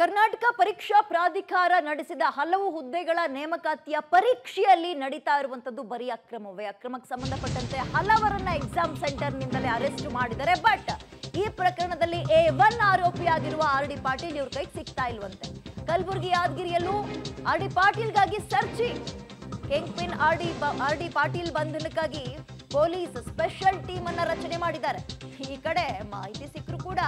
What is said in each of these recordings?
ಕರ್ನಾಟಕ ಪರೀಕ್ಷಾ ಪ್ರಾಧಿಕಾರ ನಡೆಸಿದ ಹಲವು ಹುದ್ದೆಗಳ ನೇಮಕಾತಿಯ ಪರೀಕ್ಷೆಯಲ್ಲಿ ನಡೀತಾ ಇರುವಂತದ್ದು ಬರೀ ಅಕ್ರಮವೇ ಅಕ್ರಮಕ್ಕೆ ಸಂಬಂಧಪಟ್ಟಂತೆ ಹಲವರನ್ನ ಎಕ್ಸಾಮ್ ಸೆಂಟರ್ನಿಂದಲೇ ಅರೆಸ್ಟ್ ಮಾಡಿದ್ದಾರೆ ಬಟ್ ಈ ಪ್ರಕರಣದಲ್ಲಿ ಎ ಒನ್ ಆರೋಪಿಯಾಗಿರುವ ಆರ್ ಡಿ ಪಾಟೀಲ್ ಇವ್ರ ಕೈ ಸಿಗ್ತಾ ಇಲ್ವಂತೆ ಕಲಬುರಗಿ ಯಾದಗಿರಿಯಲ್ಲೂ ಆರ್ ಡಿ ಪಾಟೀಲ್ಗಾಗಿ searching kingpin R D R D Patil ಬಂಧನಕ್ಕಾಗಿ ಪೊಲೀಸ್ ಸ್ಪೆಷಲ್ ಟೀಮ್ ಅನ್ನ ರಚನೆ ಮಾಡಿದ್ದಾರೆ ಈ ಕಡೆ ಮಾಹಿತಿ ಸಿಕ್ಕರೂ ಕೂಡ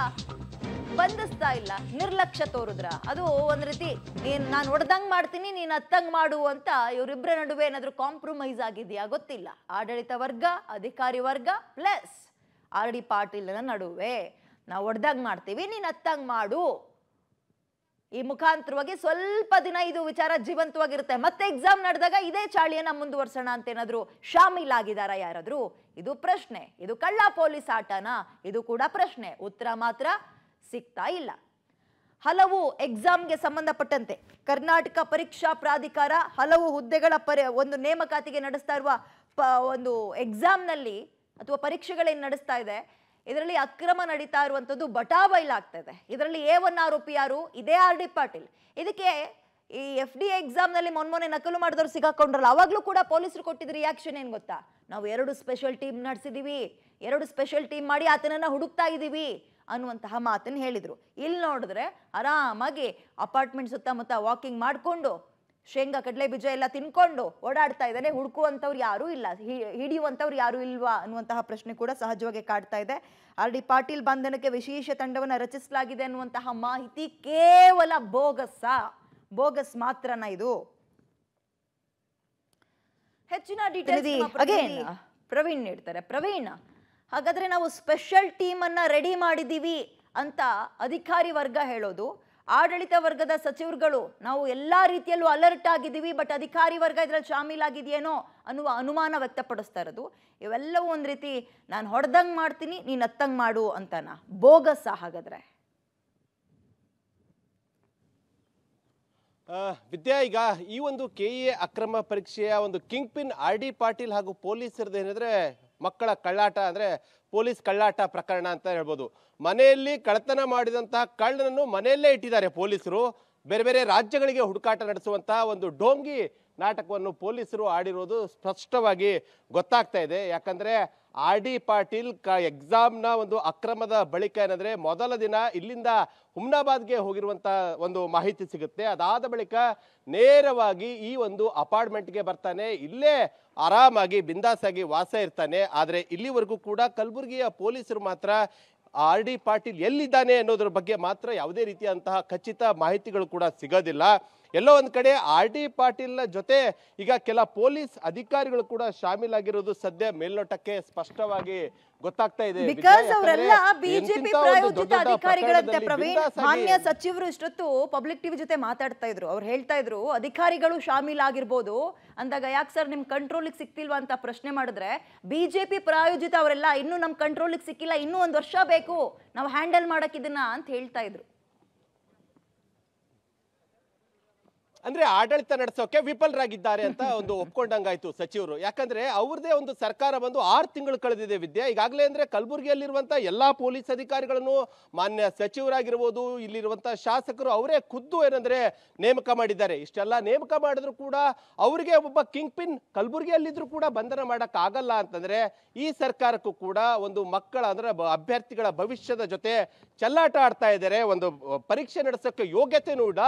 ಬಂಧಿಸ್ತಾ ಇಲ್ಲ ನಿರ್ಲಕ್ಷ್ಯ ತೋರಿದ್ರ ಅದು ಒಂದ್ ರೀತಿ ನೀನ್ ನಾನು ಹೊಡೆದಂಗ್ ಮಾಡ್ತೀನಿ ನೀನ್ ಅತ್ತಂಗ್ ಮಾಡು ಅಂತ ಇವರಿಬ್ಬರ ನಡುವೆ ಏನಾದ್ರು ಕಾಂಪ್ರಮೈಸ್ ಆಗಿದೆಯಾ ಗೊತ್ತಿಲ್ಲ ಆಡಳಿತ ವರ್ಗ ಅಧಿಕಾರಿ ವರ್ಗ ಪ್ಲಸ್ ಆರ್ ಡಿ ಪಾಟೀಲ್ ನಡುವೆ ನಾವು ಹೊಡೆದಂಗ್ ಮಾಡ್ತೀವಿ ನೀನ್ ಅತ್ತಂಗ್ ಮಾಡು ಈ ಮುಖಾಂತರವಾಗಿ ಸ್ವಲ್ಪ ದಿನ ಇದು ವಿಚಾರ ಜೀವಂತವಾಗಿರುತ್ತೆ ಮತ್ತೆ ಎಕ್ಸಾಮ್ ನಡೆದಾಗ ಇದೇ ಚಾಳಿಯನ್ನ ಮುಂದುವರ್ಸೋಣ ಅಂತ ಏನಾದ್ರು ಶಾಮೀಲಾಗಿದಾರ ಯಾರಾದರೂ ಇದು ಪ್ರಶ್ನೆ ಇದು ಕಳ್ಳ ಪೊಲೀಸ್ ಆಟನಾ ಇದು ಕೂಡ ಪ್ರಶ್ನೆ ಉತ್ತರ ಮಾತ್ರ ಸಿಗ್ತಾ ಇಲ್ಲ ಹಲವು ಎಕ್ಸಾಮ್ಗೆ ಸಂಬಂಧಪಟ್ಟಂತೆ ಕರ್ನಾಟಕ ಪರೀಕ್ಷಾ ಪ್ರಾಧಿಕಾರ ಹಲವು ಹುದ್ದೆಗಳ ಪರಿ ಒಂದು ನೇಮಕಾತಿಗೆ ನಡೆಸ್ತಾ ಇರುವ ಪ ಒಂದು ಎಕ್ಸಾಮ್ನಲ್ಲಿ ಅಥವಾ ಪರೀಕ್ಷೆಗಳೇನು ನಡೆಸ್ತಾ ಇದೆ ಇದರಲ್ಲಿ ಅಕ್ರಮ ನಡೀತಾ ಇರುವಂಥದ್ದು ಬಟಾ ಬಯಲಾಗ್ತಾ ಇದೆ ಇದರಲ್ಲಿ ಎ ಒನ್ ಆರೋಪಿ ಯಾರು ಇದೇ ಆರ್ ಡಿ ಪಾಟೀಲ್ ಇದಕ್ಕೆ ಈ ಎಫ್ ಡಿ ಎಕ್ಸಾಮ್ನಲ್ಲಿ ಮೊನ್ನೆ ನಕಲು ಮಾಡಿದವರು ಸಿಗಾಕೊಂಡ್ರಲ್ಲ ಅವಾಗಲೂ ಕೂಡ ಪೊಲೀಸರು ಕೊಟ್ಟಿದ್ದ ರಿಯಾಕ್ಷನ್ ಏನು ಗೊತ್ತಾ ನಾವು ಎರಡು ಸ್ಪೆಷಲ್ ಟೀಮ್ ನಡೆಸಿದ್ದೀವಿ ಎರಡು ಸ್ಪೆಷಲ್ ಟೀಮ್ ಮಾಡಿ ಆತನನ್ನು ಹುಡುಕ್ತಾ ಇದ್ದೀವಿ ಅನ್ನುವಂತಹ ಮಾತನ್ನು ಹೇಳಿದರು ಇಲ್ಲಿ ನೋಡಿದ್ರೆ ಆರಾಮಾಗಿ ಅಪಾರ್ಟ್ಮೆಂಟ್ ಸುತ್ತಮುತ್ತ ವಾಕಿಂಗ್ ಮಾಡಿಕೊಂಡು ಶೇಂಗಾ ಕಡಲೆ ಬೀಜ ಎಲ್ಲ ತಿನ್ಕೊಂಡು ಓಡಾಡ್ತಾ ಇದ್ದಾನೆ ಹುಡುಕುವಂಥವ್ರು ಯಾರೂ ಇಲ್ಲ ಹಿಡಿಯುವಂಥವ್ರು ಯಾರೂ ಇಲ್ವಾ ಅನ್ನುವಂತಹ ಪ್ರಶ್ನೆ ಕೂಡ ಸಹಜವಾಗಿ ಕಾಡ್ತಾ ಇದೆ ಆರ್ ಡಿ ಪಾಟೀಲ್ ಬಂಧನಕ್ಕೆ ವಿಶೇಷ ತಂಡವನ್ನು ರಚಿಸಲಾಗಿದೆ ಅನ್ನುವಂತಹ ಮಾಹಿತಿ ಕೇವಲ ಬೋಗಸ್ಸ ಬೋಗಸ್ ಮಾತ್ರನ ಇದು ಹೆಚ್ಚಿನ ಡೀಟೇಲ್ ಪ್ರವೀಣ್ ನೀಡ್ತಾರೆ ಪ್ರವೀಣ್ ಹಾಗಾದರೆ ನಾವು ಸ್ಪೆಷಲ್ ಟೀಮನ್ನು ರೆಡಿ ಮಾಡಿದ್ದೀವಿ ಅಂತ ಅಧಿಕಾರಿ ವರ್ಗ ಹೇಳೋದು ಆಡಳಿತ ವರ್ಗದ ಸಚಿವರುಗಳು ನಾವು ಎಲ್ಲ ರೀತಿಯಲ್ಲೂ ಅಲರ್ಟ್ ಆಗಿದ್ದೀವಿ ಬಟ್ ಅಧಿಕಾರಿ ವರ್ಗ ಇದರಲ್ಲಿ ಶಾಮೀಲಾಗಿದೆಯೇನೋ ಅನ್ನುವ ಅನುಮಾನ ವ್ಯಕ್ತಪಡಿಸ್ತಾ ಇರೋದು ಇವೆಲ್ಲವೂ ಒಂದು ರೀತಿ ನಾನು ಹೊಡೆದಂಗೆ ಮಾಡ್ತೀನಿ ನೀನು ಅತ್ತಂಗೆ ಮಾಡು ಅಂತನಾ ಬೋಗಸ್ಸ ಹಾಗಾದರೆ ವಿದ್ಯಾ ಈಗ ಈ ಒಂದು ಕೆ ಎ e ಅಕ್ರಮ ಪರೀಕ್ಷೆಯ ಒಂದು kingpin R D Patil ಹಾಗೂ ಪೊಲೀಸರದೇನಿದ್ರೆ ಮಕ್ಕಳ ಕಳ್ಳಾಟ ಅಂದರೆ ಪೊಲೀಸ್ ಕಳ್ಳಾಟ ಪ್ರಕರಣ ಅಂತ ಹೇಳ್ಬೋದು ಮನೆಯಲ್ಲಿ ಕಳ್ಳತನ ಮಾಡಿದಂತಹ ಕಳ್ಳನನ್ನು ಮನೆಯಲ್ಲೇ ಇಟ್ಟಿದ್ದಾರೆ ಪೊಲೀಸರು ಬೇರೆ ಬೇರೆ ರಾಜ್ಯಗಳಿಗೆ ಹುಡುಕಾಟ ನಡೆಸುವಂತಹ ಒಂದು ಡೋಂಗಿ ನಾಟಕವನ್ನು ಪೊಲೀಸರು ಆಡಿರೋದು ಸ್ಪಷ್ಟವಾಗಿ ಗೊತ್ತಾಗ್ತಾ ಇದೆ ಯಾಕಂದರೆ ಆರ್ ಡಿ ಪಾಟೀಲ್ ಕ ಎಕ್ಸಾಮ್ನ ಒಂದು ಅಕ್ರಮದ ಬಳಿಕ ಏನಂದ್ರೆ ಮೊದಲ ದಿನ ಇಲ್ಲಿಂದ ಹುಮ್ನಾಬಾದ್ಗೆ ಹೋಗಿರುವಂತ ಒಂದು ಮಾಹಿತಿ ಸಿಗುತ್ತೆ ಅದಾದ ಬಳಿಕ ನೇರವಾಗಿ ಈ ಒಂದು ಅಪಾರ್ಟ್ಮೆಂಟ್ಗೆ ಬರ್ತಾನೆ ಇಲ್ಲೇ ಆರಾಮಾಗಿ ಬಿಂದಾಸಾಗಿ ವಾಸ ಇರ್ತಾನೆ ಆದರೆ ಇಲ್ಲಿವರೆಗೂ ಕೂಡ ಕಲಬುರಗಿಯ ಪೊಲೀಸರು ಮಾತ್ರ ಆರ್ ಡಿ ಪಾಟೀಲ್ ಎಲ್ಲಿದ್ದಾನೆ ಅನ್ನೋದ್ರ ಬಗ್ಗೆ ಮಾತ್ರ ಯಾವುದೇ ರೀತಿಯಂತಹ ಖಚಿತ ಮಾಹಿತಿಗಳು ಕೂಡ ಸಿಗೋದಿಲ್ಲ ಎಲ್ಲೋ ಒಂದು ಕಡೆ ಆರ್ ಡಿ ಪಾಟೀಲ್ನ ಜೊತೆ ಈಗ ಕೆಲ ಪೊಲೀಸ್ ಅಧಿಕಾರಿಗಳು ಕೂಡ ಶಾಮೀಲಾಗಿರೋದು ಸದ್ಯ ಮೇಲ್ನೋಟಕ್ಕೆ ಸ್ಪಷ್ಟವಾಗಿ ಗೊತ್ತಾಗ್ತಾ ಇದೆ ಬಿಕಾಸ್ ಅವರೆಲ್ಲ ಬಿಜೆಪಿ ಪ್ರಾಯೋಜಿತ ಅಧಿಕಾರಿಗಳಂತೆ ಮಾನ್ಯ ಸಚಿವರು ಇಷ್ಟೊತ್ತು ಪಬ್ಲಿಕ್ ಟಿವಿ ಜೊತೆ ಮಾತಾಡ್ತಾ ಇದ್ರು ಅವ್ರು ಹೇಳ್ತಾ ಇದ್ರು ಅಧಿಕಾರಿಗಳು ಶಾಮೀಲ್ ಆಗಿರ್ಬೋದು ಅಂದಾಗ ಯಾಕೆ ಸರ್ ನಿಮ್ ಕಂಟ್ರೋಲ್ ಸಿಕ್ತಿಲ್ವಾ ಅಂತ ಪ್ರಶ್ನೆ ಮಾಡಿದ್ರೆ ಬಿಜೆಪಿ ಪ್ರಾಯೋಜಿತ ಅವರೆಲ್ಲ ಇನ್ನು ನಮ್ ಕಂಟ್ರೋಲ್ ಸಿಕ್ಕಿಲ್ಲ ಇನ್ನೂ ಒಂದ್ ವರ್ಷ ಬೇಕು ನಾವು ಹ್ಯಾಂಡಲ್ ಮಾಡಕ್ ಇದನ್ನ ಅಂತ ಹೇಳ್ತಾ ಇದ್ರು ಅಂದ್ರೆ ಆಡಳಿತ ನಡೆಸೋಕೆ ವಿಫಲರಾಗಿದ್ದಾರೆ ಅಂತ ಒಂದು ಒಪ್ಕೊಂಡಂಗಾಯ್ತು ಸಚಿವರು ಯಾಕಂದ್ರೆ ಅವ್ರದೇ ಒಂದು ಸರ್ಕಾರ ಬಂದು ಆರು ತಿಂಗಳು ಕಳೆದಿದೆ ವಿದ್ಯೆ ಈಗಾಗಲೇ ಅಂದ್ರೆ ಕಲಬುರಗಿಯಲ್ಲಿರುವಂತ ಎಲ್ಲಾ ಪೊಲೀಸ್ ಅಧಿಕಾರಿಗಳನ್ನು ಮಾನ್ಯ ಸಚಿವರಾಗಿರ್ಬೋದು ಇಲ್ಲಿರುವಂತ ಶಾಸಕರು ಅವರೇ ಖುದ್ದು ಏನಂದ್ರೆ ನೇಮಕ ಮಾಡಿದ್ದಾರೆ ಇಷ್ಟೆಲ್ಲ ನೇಮಕ ಮಾಡಿದ್ರು ಕೂಡ ಅವರಿಗೆ ಒಬ್ಬ ಕಿಂಗ್ ಪಿನ್ ಕಲಬುರಗಿಯಲ್ಲಿದ್ರು ಕೂಡ ಬಂಧನ ಮಾಡಕ್ ಆಗಲ್ಲ ಅಂತಂದ್ರೆ ಈ ಸರ್ಕಾರಕ್ಕೂ ಕೂಡ ಒಂದು ಮಕ್ಕಳ ಅಂದ್ರೆ ಅಭ್ಯರ್ಥಿಗಳ ಭವಿಷ್ಯದ ಜೊತೆ ಚೆಲ್ಲಾಟ ಆಡ್ತಾ ಇದ್ದಾರೆ ಒಂದು ಪರೀಕ್ಷೆ ನಡೆಸೋಕೆ ಯೋಗ್ಯತೆ ನೋಡ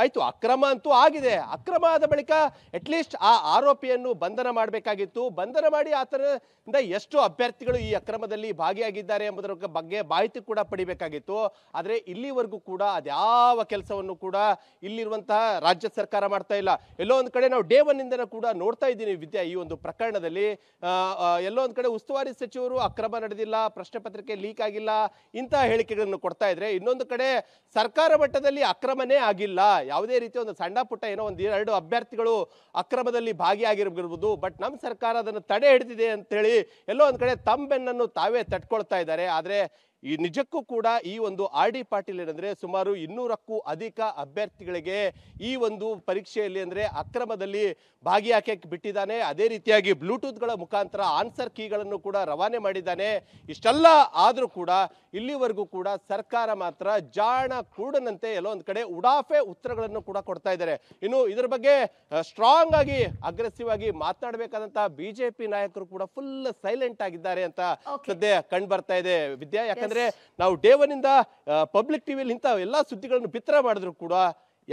ಆಯ್ತು ಅಕ್ರಮ ಅಂತೂ ಆಗಿದೆ ಅಕ್ರಮ ಆದ ಬಳಿಕ ಅಟ್ಲೀಸ್ಟ್ ಆ ಆರೋಪಿಯನ್ನು ಬಂಧನ ಮಾಡಬೇಕಾಗಿತ್ತು ಬಂಧನ ಮಾಡಿ ಆತನಿಂದ ಎಷ್ಟು ಅಭ್ಯರ್ಥಿಗಳು ಈ ಅಕ್ರಮದಲ್ಲಿ ಭಾಗಿಯಾಗಿದ್ದಾರೆ ಎಂಬುದರ ಬಗ್ಗೆ ಮಾಹಿತಿ ಕೂಡ ಪಡಿಬೇಕಾಗಿತ್ತು ಆದರೆ ಇಲ್ಲಿವರೆಗೂ ಕೂಡ ಅದ್ಯಾವ ಕೆಲಸವನ್ನು ಕೂಡ ಇಲ್ಲಿರುವಂತಹ ರಾಜ್ಯ ಸರ್ಕಾರ ಮಾಡ್ತಾ ಇಲ್ಲ ಎಲ್ಲೋ ಒಂದು ಕಡೆ ನಾವು ಡೇ ಒನ್ನಿಂದನೂ ಕೂಡ ನೋಡ್ತಾ ಇದ್ದೀನಿ ವಿದ್ಯಾ ಈ ಒಂದು ಪ್ರಕರಣದಲ್ಲಿ ಎಲ್ಲೋ ಒಂದು ಕಡೆ ಉಸ್ತುವಾರಿ ಸಚಿವರು ಅಕ್ರಮ ನಡೆದಿಲ್ಲ ಪ್ರಶ್ನೆ ಪತ್ರಿಕೆ ಲೀಕ್ ಆಗಿಲ್ಲ ಇಂತಹ ಹೇಳಿಕೆಗಳನ್ನು ಕೊಡ್ತಾ ಇದ್ರೆ ಇನ್ನೊಂದು ಕಡೆ ಸರ್ಕಾರ ಮಟ್ಟದಲ್ಲಿ ಅಕ್ರಮನೇ ಆಗಿಲ್ಲ ಯಾವುದೇ ರೀತಿಯ ಒಂದು ಸಣ್ಣ ಪುಟ್ಟ ಏನೋ ಒಂದು ಎರಡು ಅಭ್ಯರ್ಥಿಗಳು ಅಕ್ರಮದಲ್ಲಿ ಭಾಗಿಯಾಗಿರ್ಬಿರ್ಬೋದು ಬಟ್ ನಮ್ಮ ಸರ್ಕಾರ ಅದನ್ನು ತಡೆ ಹಿಡಿದಿದೆ ಅಂತೇಳಿ ಎಲ್ಲೋ ಒಂದು ಕಡೆ ತಮ್ಮ ಬೆನ್ನನ್ನು ತಾವೇ ತಟ್ಕೊಳ್ತಾ ಇದ್ದಾರೆ ಆದರೆ ಈ ನಿಜಕ್ಕೂ ಕೂಡ ಈ ಒಂದು ಆರ್ ಡಿ ಪಾಟೀಲ್ ಏನಂದ್ರೆ ಸುಮಾರು ಇನ್ನೂರಕ್ಕೂ ಅಧಿಕ ಅಭ್ಯರ್ಥಿಗಳಿಗೆ ಈ ಒಂದು ಪರೀಕ್ಷೆಯಲ್ಲಿ ಅಂದ್ರೆ ಅಕ್ರಮದಲ್ಲಿ ಭಾಗಿಯಾಕೆ ಬಿಟ್ಟಿದ್ದಾನೆ ಅದೇ ರೀತಿಯಾಗಿ ಬ್ಲೂಟೂತ್ ಗಳ ಮುಖಾಂತರ ಆನ್ಸರ್ ಕೀಗಳನ್ನು ಕೂಡ ರವಾನೆ ಮಾಡಿದ್ದಾನೆ ಇಷ್ಟೆಲ್ಲ ಆದರೂ ಕೂಡ ಇಲ್ಲಿವರೆಗೂ ಕೂಡ ಸರ್ಕಾರ ಮಾತ್ರ ಜಾಣ ಕೂಡನಂತೆ ಎಲ್ಲೋ ಒಂದ್ ಕಡೆ ಉಡಾಫೆ ಉತ್ತರಗಳನ್ನು ಕೂಡ ಕೊಡ್ತಾ ಇದ್ದಾರೆ ಇನ್ನು ಇದರ ಬಗ್ಗೆ ಸ್ಟ್ರಾಂಗ್ ಆಗಿ ಅಗ್ರೆಸಿವ್ ಆಗಿ ಮಾತನಾಡಬೇಕಾದಂತಹ ಬಿಜೆಪಿ ನಾಯಕರು ಕೂಡ ಫುಲ್ ಸೈಲೆಂಟ್ ಆಗಿದ್ದಾರೆ ಅಂತ ಸದ್ಯ ಕಂಡು ಬರ್ತಾ ಇದೆ ವಿದ್ಯಾ ಯಾಕಂದ್ರೆ ಯಾಕಂದರೆ ನಾವು ಡೇವನಿಂದ ಪಬ್ಲಿಕ್ ಟಿ ವಿಲಿ ಇಂಥ ಎಲ್ಲ ಸುದ್ದಿಗಳನ್ನು ಬಿತ್ತರ ಮಾಡಿದ್ರು ಕೂಡ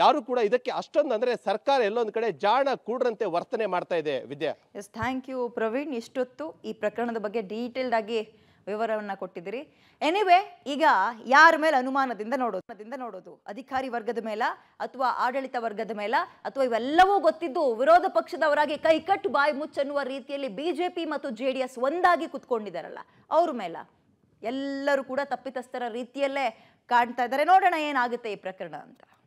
ಯಾರು ಕೂಡ ಇದಕ್ಕೆ ಅಷ್ಟೊಂದು ಅಂದ್ರೆ ಸರ್ಕಾರ ಎಲ್ಲೊಂದು ಕಡೆ ಜಾಣ ಕೂಡ್ರಂತೆ ವರ್ತನೆ ಮಾಡ್ತಾ ಇದೆ Vidya yes thank you Praveen ಇಷ್ಟೊತ್ತು ಈ ಪ್ರಕರಣದ ಬಗ್ಗೆ ಡೀಟೇಲ್ಡ್ ಆಗಿ ವಿವರವನ್ನ ಕೊಟ್ಟಿದ್ದೀರಿ ಎನಿವೆ ಈಗ ಯಾರ ಮೇಲೆ ಅನುಮಾನದಿಂದ ನೋಡೋದ್ರಿಂದ ನೋಡೋದು ಅಧಿಕಾರಿ ವರ್ಗದ ಮೇಲ ಅಥವಾ ಆಡಳಿತ ವರ್ಗದ ಮೇಲ ಅಥವಾ ಇವೆಲ್ಲವೂ ಗೊತ್ತಿದ್ದು ವಿರೋಧ ಪಕ್ಷದವರಾಗಿ ಕೈಕಟ್ಟು ಬಾಯಿ ಮುಚ್ಚನ್ನುವ ರೀತಿಯಲ್ಲಿ ಬಿಜೆಪಿ ಮತ್ತು ಜೆ ಒಂದಾಗಿ ಕುತ್ಕೊಂಡಿದ್ದಾರಲ್ಲ ಅವ್ರ ಮೇಲ ಎಲ್ಲರೂ ಕೂಡ ತಪ್ಪಿತಸ್ಥರ ರೀತಿಯಲ್ಲೇ ಕಾಣ್ತಾ ಇದ್ದಾರೆ ನೋಡೋಣ ಏನಾಗುತ್ತೆ ಈ ಪ್ರಕರಣ ಅಂತ